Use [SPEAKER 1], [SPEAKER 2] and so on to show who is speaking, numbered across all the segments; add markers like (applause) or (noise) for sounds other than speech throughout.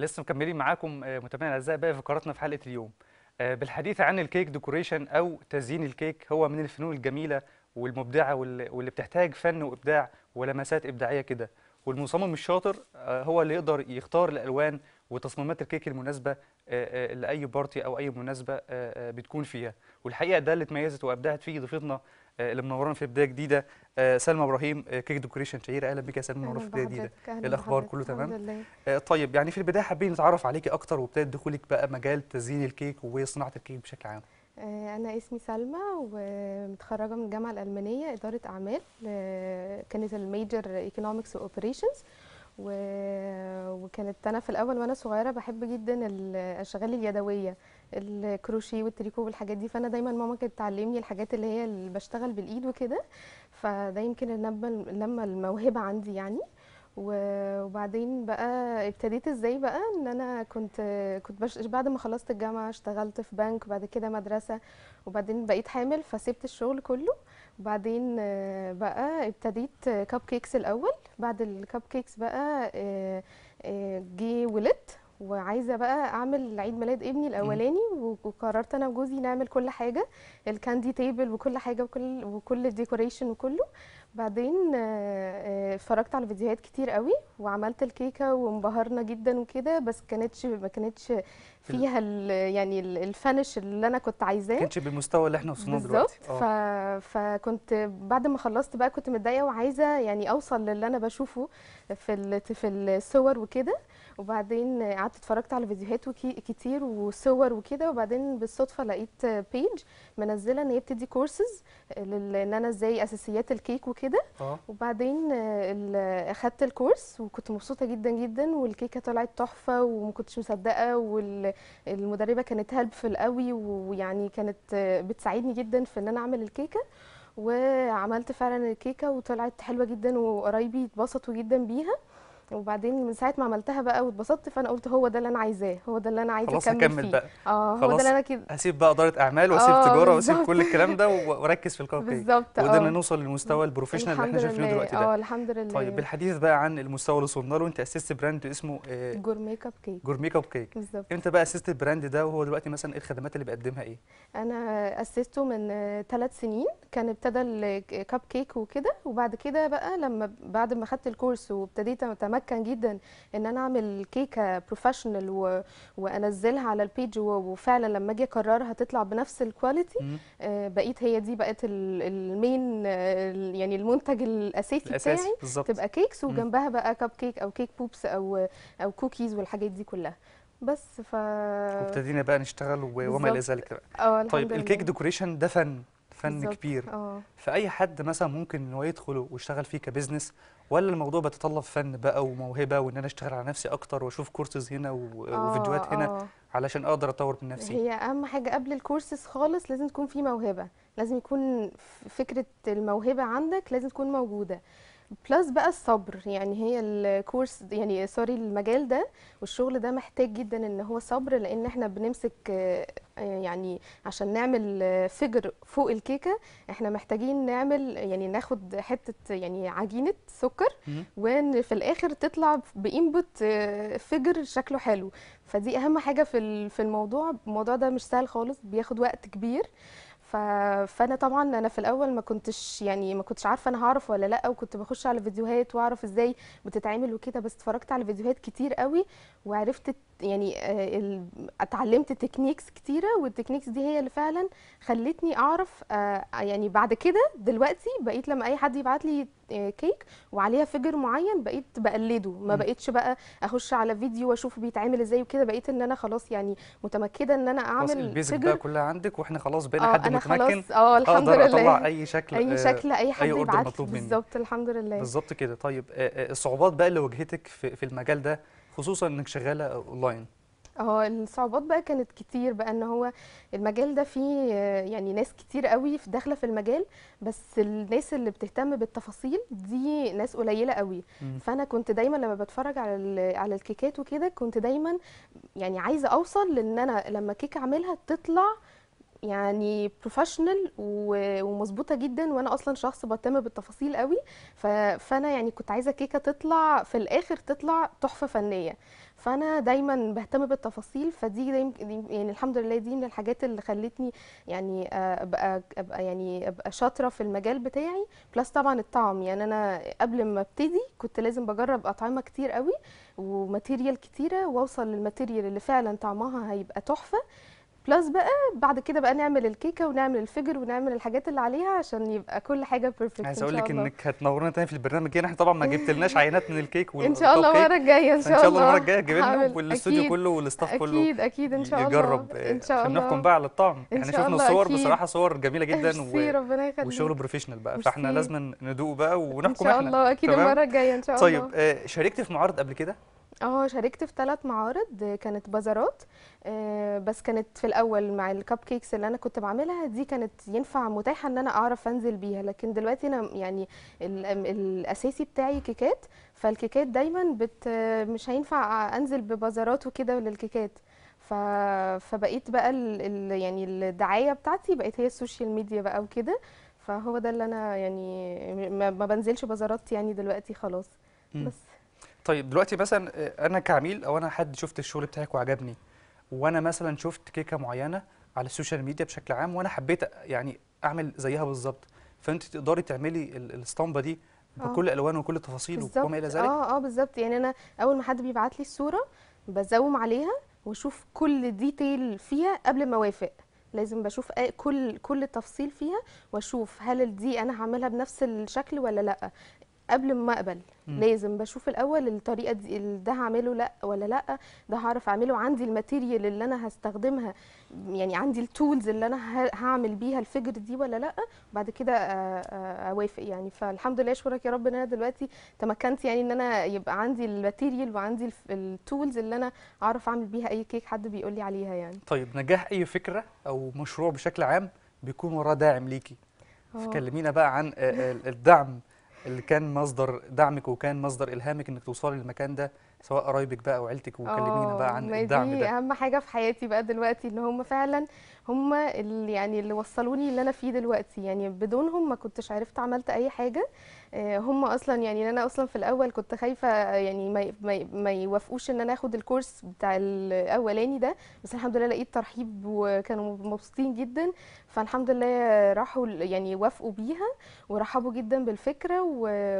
[SPEAKER 1] لسه مكملين معاكم آه، متابعينا الاعزاء بقى في فقراتنا في حلقه اليوم آه، بالحديث عن الكيك ديكوريشن او تزيين الكيك هو من الفنون الجميله والمبدعه واللي بتحتاج فن وابداع ولمسات ابداعيه كده والمصمم الشاطر آه، هو اللي يقدر يختار الالوان وتصميمات الكيك المناسبه لاي بارتي او اي مناسبه بتكون فيها والحقيقه ده اللي اتميزت وابدعت فيه ضيفتنا آه، اللي منورانا في بدايه جديده آه، سلمى ابراهيم آه، كيك ديكوريشن شهيره اهلا بك يا سلمى منورانا في بدايه جديده إيه الاخبار كله تمام طيب يعني في البدايه حابين نتعرف عليكي اكتر وبدايه دخولك بقى مجال تزيين الكيك وصناعه الكيك بشكل عام
[SPEAKER 2] أنا اسمي سلمى ومتخرجة من الجامعة الألمانية إدارة أعمال كانت الميجر ايكونومكس وأوبريشنز وكانت أنا في الأول وأنا صغيرة بحب جدا الأشغال اليدوية الكروشيه والتريكو والحاجات دي فانا دايما ماما كانت تعلمني الحاجات اللي هي اللي بشتغل بالايد وكده فده يمكن لما الموهبه عندي يعني وبعدين بقى ابتديت ازاي بقى ان انا كنت كنت بش... بعد ما خلصت الجامعه اشتغلت في بنك وبعد كده مدرسه وبعدين بقيت حامل فسبت الشغل كله وبعدين بقى ابتديت كب كيكس الاول بعد الكب كيكس بقى آه، آه، جه ولدت وعايزه بقى اعمل عيد ميلاد ابني الاولاني وقررت انا وجوزي نعمل كل حاجه الكاندي تيبل وكل حاجه وكل وكل الديكوريشن وكله بعدين آه، آه، اتفرجت على فيديوهات كتير قوي وعملت الكيكه وانبهرنا جدا وكده بس كانتش ما كانتش فيها الـ يعني الفنش اللي انا كنت عايزاه كانتش
[SPEAKER 1] بالمستوى اللي احنا وصلنا دلوقتي بالظبط
[SPEAKER 2] آه. ف... فكنت بعد ما خلصت بقى كنت متضايقه وعايزه يعني اوصل للي انا بشوفه في في الصور وكده وبعدين قعدت اتفرجت على فيديوهات كتير وصور وكده وبعدين بالصدفه لقيت بيج منزله ان هي بتدي كورسز لل... ان انا ازاي اساسيات الكيك كده آه. وبعدين آه، اخدت الكورس وكنت مبسوطه جدا جدا والكيكه طلعت تحفه وما كنتش مصدقه والمدربه كانت هيلبفل قوي ويعني كانت آه، بتساعدني جدا في ان انا اعمل الكيكه وعملت فعلا الكيكه وطلعت حلوه جدا وقرايبي اتبسطوا جدا بيها وبعدين من ساعه ما عملتها بقى واتبسطت فانا قلت هو ده اللي انا عايزاه هو ده اللي انا عايزه خلاص هكمل فيه. بقى اه هو ده اللي انا كده
[SPEAKER 1] هسيب بقى اداره اعمال واسيب آه تجاره واسيب كل الكلام ده واركز في الكوكب بالظبط آه. وقدرنا نوصل للمستوى البروفيشنال اللي احنا شايفينه دلوقتي ده اه
[SPEAKER 2] الحمد لله طيب بالحديث
[SPEAKER 1] بقى عن المستوى اللي وصلنا له انت اسست براند اسمه آه،
[SPEAKER 2] جور ميك اب كيك جور ميك اب كيك بالظبط
[SPEAKER 1] امتى بقى اسست البراند ده وهو دلوقتي مثلا ايه الخدمات اللي بيقدمها ايه
[SPEAKER 2] انا اسسته من ثلاث آه، سنين كان ابتدى الكاب كيك وكده وبعد كده بقى لما بعد ما خدت الكورس وابتديت متمكن جدا ان انا اعمل كيكه بروفيشنال و... وانزلها على البيج وفعلا لما اجي اكررها تطلع بنفس الكواليتي آه بقيت هي دي بقت المين آه، يعني المنتج الاساسي, الأساسي بتاعي بالزبط. تبقى كيكس وجنبها بقى كب كيك او كيك بوبس او او كوكيز والحاجات دي كلها بس ف وابتدينا
[SPEAKER 1] بقى نشتغل وما الى ذلك آه، طيب الكيك ديكوريشن ده فن فن بالزبط. كبير أوه. فاي حد مثلا ممكن ان هو يدخل ويشتغل فيه كبزنس ولا الموضوع بيتطلب فن بقى وموهبه وان انا اشتغل على نفسي اكتر واشوف كورسز هنا وفيديوهات هنا آه، آه. علشان اقدر اطور من نفسي هي
[SPEAKER 2] اهم حاجه قبل الكورسز خالص لازم تكون في موهبه لازم يكون فكره الموهبه عندك لازم تكون موجوده بلس بقى الصبر يعني هي الكورس يعني سوري المجال ده والشغل ده محتاج جدا ان هو صبر لان احنا بنمسك آه، يعني عشان نعمل فجر فوق الكيكه احنا محتاجين نعمل يعني ناخد حته يعني عجينه سكر وان في الاخر تطلع بانبوت آه، فجر شكله حلو فدي اهم حاجه في في الموضوع الموضوع ده مش سهل خالص بياخد وقت كبير ف... فانا طبعا انا في الاول ما كنتش يعني ما كنتش عارفه انا هعرف ولا لا وكنت بخش على فيديوهات واعرف ازاي بتتعمل وكده بس اتفرجت على فيديوهات كتير قوي وعرفت يعني آه، اتعلمت تكنيكس كتيره والتكنيكس دي هي اللي فعلا خلتني اعرف آه، يعني بعد كده دلوقتي بقيت لما اي حد يبعت لي كيك آه، وعليها فيجر معين بقيت بقلده ما بقيتش بقى اخش على فيديو واشوف بيتعمل ازاي وكده بقيت ان انا خلاص يعني متمكده ان انا اعمل فيجر بقى
[SPEAKER 1] كلها عندك واحنا خلاص بقينا حد أنا متمكن خلاص اه الحمد لله اطلع اي شكل اي شكل اي حد يبعت بالظبط
[SPEAKER 2] الحمد لله
[SPEAKER 1] بالظبط كده طيب الصعوبات بقى اللي واجهتك في المجال ده خصوصا انك شغاله اونلاين
[SPEAKER 2] اه الصعوبات بقى كانت كتير بقى ان هو المجال ده فيه يعني ناس كتير قوي في داخله في المجال بس الناس اللي بتهتم بالتفاصيل دي ناس قليله قوي مم. فانا كنت دايما لما بتفرج على على الكيكات وكده كنت دايما يعني عايزه اوصل لان انا لما كيك اعملها تطلع يعني بروفيشنال ومظبوطه جدا وانا اصلا شخص بهتم بالتفاصيل قوي فانا يعني كنت عايزه كيكه تطلع في الاخر تطلع تحفه فنيه فانا دايما بهتم بالتفاصيل فدي دايما يعني الحمد لله دي من الحاجات اللي خلتني يعني آه، ابقى ابقى يعني ابقى شاطره في المجال بتاعي بلس طبعا الطعم يعني انا قبل ما ابتدي كنت لازم بجرب اطعمه كتير قوي وماتيريال كتيره واوصل للماتيريال اللي فعلا طعمها هيبقى تحفه بلس بقى بعد كده بقى نعمل الكيكه ونعمل الفجر ونعمل الحاجات اللي عليها عشان يبقى كل حاجه بيرفكت عايز اقول لك انك
[SPEAKER 1] هتنورنا تاني في البرنامج يعني احنا طبعا ما جبتلناش (laughs) عينات من الكيك وال... ان شاء الله المره الجايه ان شاء الله ان شاء الله المره الجايه تجيب لنا والاستوديو كله والاستاف كله اكيد
[SPEAKER 2] اكيد ان شاء الله يجرب ان آه، شاء الله نحكم بقى
[SPEAKER 1] على الطعم احنا يعني شفنا الصور أكيد. بصراحه صور جميله (laughs) جدا و... ربنا يخليك وشغل بروفيشنال بقى فاحنا لازم ندوق بقى ونحكم احنا ان شاء الله اكيد المره الجايه ان شاء طيب، الله طيب آه، شاركتي في معارض قبل كده
[SPEAKER 2] اه شاركت في ثلاث معارض كانت بازارات آه، بس كانت في الاول مع الكب كيكس اللي انا كنت بعملها دي كانت ينفع متاحه ان انا اعرف انزل بيها لكن دلوقتي انا يعني ال ال الاساسي بتاعي كيكات فالكيكات دايما بت مش هينفع انزل ببازارات وكده للكيكات ف... فبقيت بقى ال... ال... يعني الدعايه بتاعتي بقت هي السوشيال ميديا بقى وكده فهو ده اللي انا يعني ما, ما بنزلش بازارات يعني دلوقتي خلاص
[SPEAKER 1] بس طيب دلوقتي مثلا آه، انا كعميل او انا حد شفت الشغل بتاعك وعجبني وانا مثلا شفت كيكه معينه على السوشيال ميديا بشكل عام وانا حبيت يعني اعمل زيها بالظبط فانت تقدري تعملي الاسطمبه دي
[SPEAKER 2] بكل آه. الوانه
[SPEAKER 1] وكل تفاصيله وما الى ذلك اه
[SPEAKER 2] اه بالظبط يعني انا اول ما حد بيبعت لي الصوره بزوم عليها واشوف كل ديتيل فيها قبل ما اوافق لازم بشوف كل كل تفصيل فيها واشوف هل دي انا هعملها بنفس الشكل ولا لا قبل ما اقبل لازم بشوف الاول الطريقه دي ده هعمله لا ولا لا ده هعرف اعمله عندي الماتيريال اللي انا هستخدمها يعني عندي التولز اللي انا هعمل بيها الفجر دي ولا لا بعد كده آه، آه، اوافق يعني فالحمد لله اشكرك يا رب ان انا دلوقتي تمكنت يعني ان انا يبقى عندي الماتيريال وعندي التولز اللي انا اعرف اعمل بيها اي كيك حد بيقول لي عليها يعني
[SPEAKER 1] طيب نجاح اي فكره او مشروع بشكل عام بيكون وراه داعم ليكي فكلمينا آه. بقى عن الدعم اللي كان مصدر دعمك وكان مصدر إلهامك إنك توصلي للمكان ده سواء قرايبك بقى وعيلتك وكلمينا بقى آه، عن الدعم ده
[SPEAKER 2] اهم حاجه في حياتي بقى دلوقتي ان هم فعلا هم اللي يعني اللي وصلوني اللي انا فيه دلوقتي يعني بدونهم ما كنتش عرفت عملت اي حاجه آه، هم اصلا يعني انا اصلا في الاول كنت خايفه يعني ما ما, ما يوافقوش ان انا اخد الكورس بتاع الاولاني ده بس الحمد لله لقيت ترحيب وكانوا مبسوطين جدا فالحمد لله راحوا يعني وافقوا بيها ورحبوا جدا بالفكره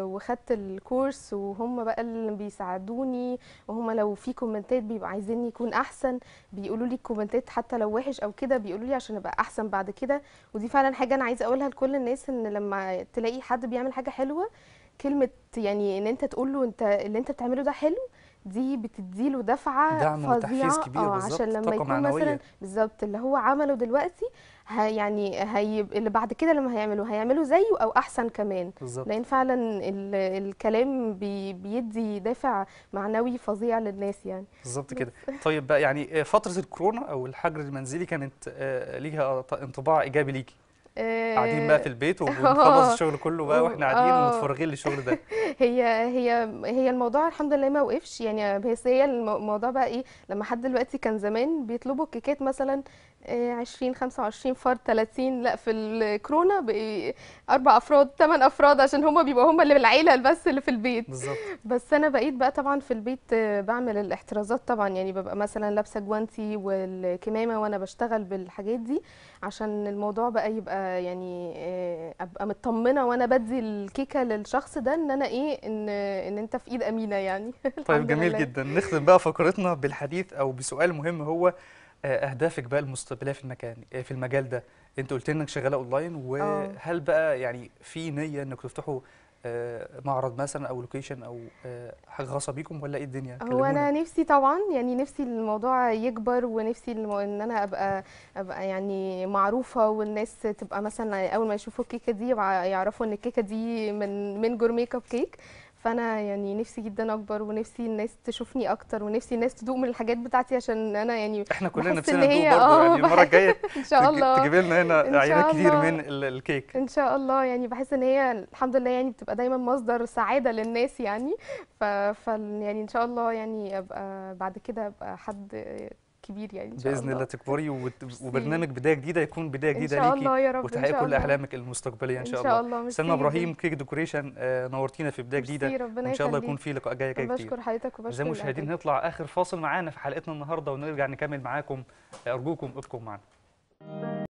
[SPEAKER 2] وخدت الكورس وهم بقى اللي بيساعدوني وهم لو في كومنتات بيبقوا عايزين يكون احسن بيقولوا لي الكومنتات حتى لو وحش او كده بيقولوا لي عشان ابقى احسن بعد كده ودي فعلا حاجه انا عايزه اقولها لكل الناس ان لما تلاقي حد بيعمل حاجه حلوه كلمه يعني ان انت تقول له انت اللي انت بتعمله ده حلو دي بتديله دفعه دعم وتحفيز كبير آه عشان لما يكون معنوية. مثلا بالظبط اللي هو عمله دلوقتي هي يعني هي اللي بعد كده لما هيعمله هيعمله زيه او احسن كمان بالزبط. لان فعلا ال الكلام بي بيدي دافع معنوي فظيع للناس يعني
[SPEAKER 1] بالظبط كده طيب بقى يعني فتره الكورونا او الحجر المنزلي كانت آه، ليها انطباع ايجابي ليكي
[SPEAKER 2] قاعدين بقى في البيت آه. وبنخلص الشغل كله بقى واحنا آه. قاعدين ومتفرغين للشغل ده (laughs) هي هي هي الموضوع الحمد لله ما وقفش يعني بس هي الموضوع بقى ايه لما حد دلوقتي كان زمان بيطلبوا الكيكات مثلا 20 25 فرد 30 لا في الكورونا اربع افراد ثمان افراد عشان هم بيبقوا هم اللي بالعيله بس اللي في البيت بالظبط بس انا بقيت بقى طبعا في البيت آه، بعمل الاحترازات طبعا يعني ببقى مثلا لابسه جوانتي والكمامه وانا بشتغل بالحاجات دي عشان الموضوع بقى يبقى يعني آه، ابقى مطمنه وانا بدي الكيكه للشخص ده ان انا ايه ان ان انت في ايد امينه يعني (laughs) طيب جميل جدا
[SPEAKER 1] نختم بقى فقرتنا بالحديث او بسؤال مهم هو آه، اهدافك بقى المستقبليه في المكان آه، في المجال ده انت قلت انك شغاله اونلاين وهل بقى يعني في نيه انك تفتحوا آه، معرض مثلا او لوكيشن او آه، حاجه خاصه بيكم ولا ايه الدنيا هو انا
[SPEAKER 2] نفسي طبعا يعني نفسي الموضوع يكبر ونفسي ان انا ابقى ابقى يعني معروفه والناس تبقى مثلا اول ما يشوفوا الكيكه دي يعرفوا ان الكيكه دي من من جورميه كاب كيك فانا يعني نفسي جدا اكبر ونفسي الناس تشوفني اكتر ونفسي الناس تدوق من الحاجات بتاعتي عشان انا يعني احنا كلنا نفسنا ندوق برضه آه. يعني المره الجايه (laughs) ان شاء الله تجيب لنا هنا عينات كتير من
[SPEAKER 1] الكيك
[SPEAKER 2] ان شاء الله يعني بحس ان هي الحمد لله يعني بتبقى دايما مصدر سعاده للناس يعني ف... ف يعني ان شاء الله يعني ابقى بعد كده ابقى حد كبير يعني إن شاء باذن الله, الله
[SPEAKER 1] تكبري وبرنامج بدايه جديده يكون بدايه جديده ليكي ان شاء الله يا رب وتحقيق كل احلامك المستقبليه ان شاء الله, الله. سلمى ابراهيم كيك ديكوريشن آه، نورتينا في بدايه جديده ان شاء الله يكون في لقاء جاي كده كتير بشكر حضرتك وبشكر زي المشاهدين نطلع اخر فاصل معانا في حلقتنا النهارده ونرجع نكمل معاكم آه، ارجوكم ابقوا معانا